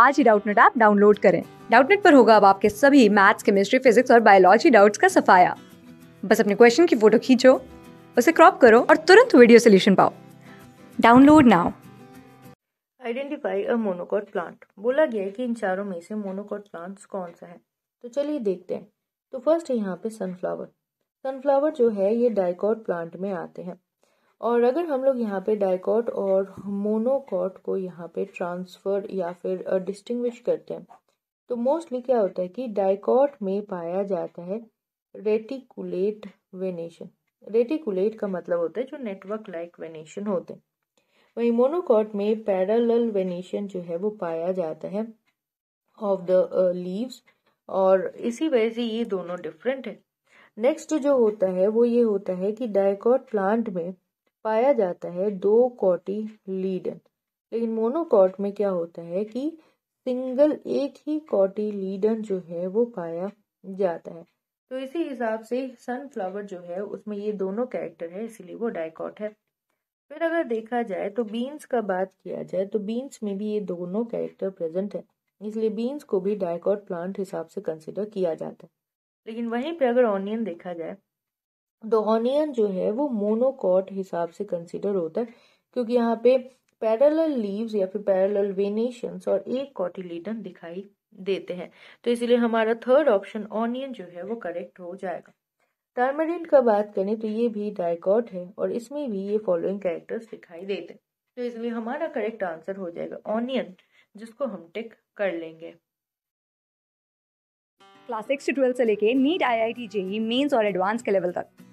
आज ही Doubtnut app download करें डाउटनेट पर होगा अब आपके सभी मैथ्स केमिस्ट्री फिजिक्स और बायोलॉजी डाउट्स का सफाया बस अपने क्वेश्चन की फोटो खींचो उसे क्रॉप करो और तुरंत वीडियो सोल्यूशन पाओ download now identify a monocot plant बोला गया है कि इन चारों में से मोनोकॉट प्लांट्स कौन सा है तो चलिए देखते हैं तो फर्स्ट है यहाँ पे सनफ्लावर सनफ्लावर जो है ये डाइकॉट प्लांट में आते हैं और अगर हम लोग यहाँ पे डाइकॉट और मोनोकॉट को यहाँ पे ट्रांसफर या फिर डिस्टिंग्विश करते हैं तो मोस्टली क्या होता है कि डाइकॉट में पाया जाता है रेटिकुलेट वेनेशन रेटिकुलेट का मतलब होता है जो नेटवर्क लाइक वेनेशन होते हैं वहीं मोनोकॉट में पैरल वेनेशन जो है वो पाया जाता है ऑफ द लीव्स और इसी वजह से ये दोनों डिफरेंट है नेक्स्ट जो होता है वो ये होता है कि डाइकॉट प्लांट में पाया जाता है दो कॉटी लीडन लेकिन मोनोकॉट में क्या होता है कि सिंगल एक ही कॉटी लीडन जो है वो पाया जाता है तो इसी हिसाब से सनफ्लावर जो है उसमें ये दोनों कैरेक्टर है इसीलिए वो डायकॉट है फिर अगर देखा जाए तो बीन्स का बात किया जाए तो बीन्स में भी ये दोनों कैरेक्टर प्रेजेंट है इसलिए बीन्स को भी डायकॉट प्लांट हिसाब से कंसिडर किया जाता है लेकिन वहीं पर अगर ऑनियन देखा जाए ऑनियन जो है वो मोनोकॉट हिसाब से कंसिडर होता है क्योंकि यहाँ पे पैरल लीव्स या फिर पैरल वेनेशन और एक कॉटिलीडन दिखाई देते हैं तो इसलिए हमारा थर्ड ऑप्शन ऑनियन जो है वो करेक्ट हो जाएगा टर्मरिन का बात करें तो ये भी डायकॉट है और इसमें भी ये फॉलोइंग कैरेक्टर्स दिखाई देते हैं तो इसलिए हमारा करेक्ट आंसर हो जाएगा ऑनियन जिसको हम टिक कर लेंगे क्लास सिक्स से से लेके NEET I I T JEE Mains और एडवांस के लेवल तक